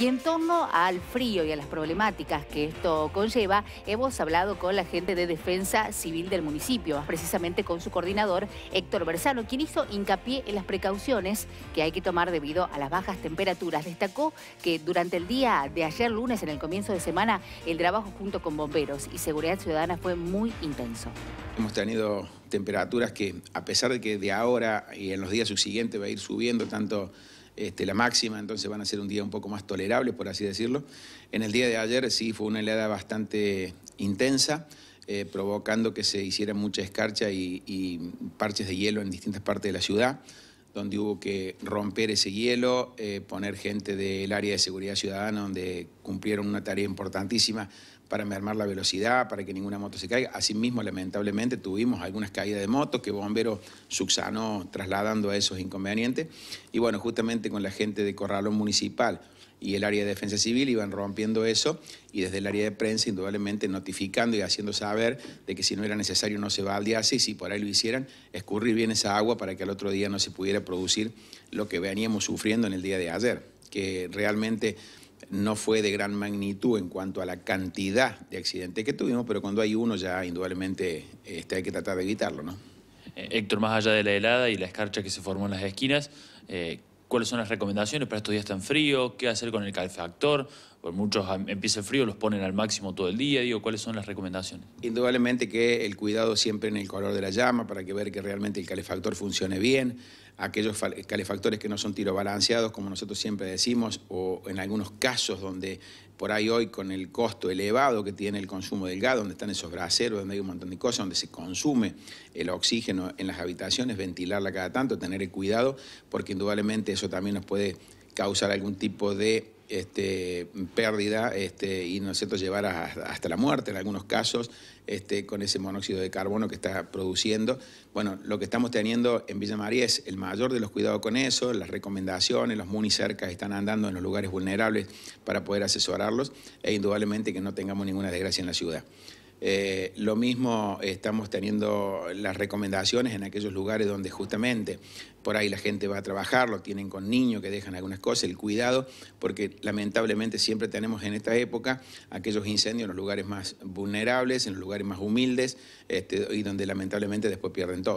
Y en torno al frío y a las problemáticas que esto conlleva, hemos hablado con la gente de Defensa Civil del municipio, precisamente con su coordinador Héctor Bersano, quien hizo hincapié en las precauciones que hay que tomar debido a las bajas temperaturas. Destacó que durante el día de ayer lunes, en el comienzo de semana, el trabajo junto con bomberos y seguridad ciudadana fue muy intenso. Hemos tenido temperaturas que, a pesar de que de ahora y en los días subsiguientes va a ir subiendo tanto este, la máxima, entonces van a ser un día un poco más tolerable, por así decirlo. En el día de ayer sí fue una helada bastante intensa, eh, provocando que se hiciera mucha escarcha y parches de hielo en distintas partes de la ciudad donde hubo que romper ese hielo, eh, poner gente del área de seguridad ciudadana, donde cumplieron una tarea importantísima para mermar la velocidad, para que ninguna moto se caiga. Asimismo, lamentablemente, tuvimos algunas caídas de motos que bomberos subsanó trasladando a esos inconvenientes. Y bueno, justamente con la gente de Corralón Municipal, y el área de defensa civil iban rompiendo eso y desde el área de prensa indudablemente notificando y haciendo saber de que si no era necesario no se va al día y si por ahí lo hicieran, escurrir bien esa agua para que al otro día no se pudiera producir lo que veníamos sufriendo en el día de ayer, que realmente no fue de gran magnitud en cuanto a la cantidad de accidentes que tuvimos, pero cuando hay uno ya indudablemente este, hay que tratar de evitarlo, ¿no? Eh, Héctor, más allá de la helada y la escarcha que se formó en las esquinas, eh, cuáles son las recomendaciones para estos días tan fríos, qué hacer con el calefactor muchos empieza el frío los ponen al máximo todo el día. Digo, ¿cuáles son las recomendaciones? Indudablemente que el cuidado siempre en el color de la llama para que ver que realmente el calefactor funcione bien. Aquellos calefactores que no son tiro balanceados, como nosotros siempre decimos, o en algunos casos donde por ahí hoy con el costo elevado que tiene el consumo del gas, donde están esos braseros, donde hay un montón de cosas, donde se consume el oxígeno en las habitaciones, ventilarla cada tanto, tener el cuidado, porque indudablemente eso también nos puede causar algún tipo de este, pérdida este, y no es llevar hasta la muerte en algunos casos este, con ese monóxido de carbono que está produciendo. Bueno, lo que estamos teniendo en Villa María es el mayor de los cuidados con eso, las recomendaciones, los municercas están andando en los lugares vulnerables para poder asesorarlos e indudablemente que no tengamos ninguna desgracia en la ciudad. Eh, lo mismo estamos teniendo las recomendaciones en aquellos lugares donde justamente por ahí la gente va a trabajar, lo tienen con niños que dejan algunas cosas, el cuidado, porque lamentablemente siempre tenemos en esta época aquellos incendios en los lugares más vulnerables, en los lugares más humildes este, y donde lamentablemente después pierden todo.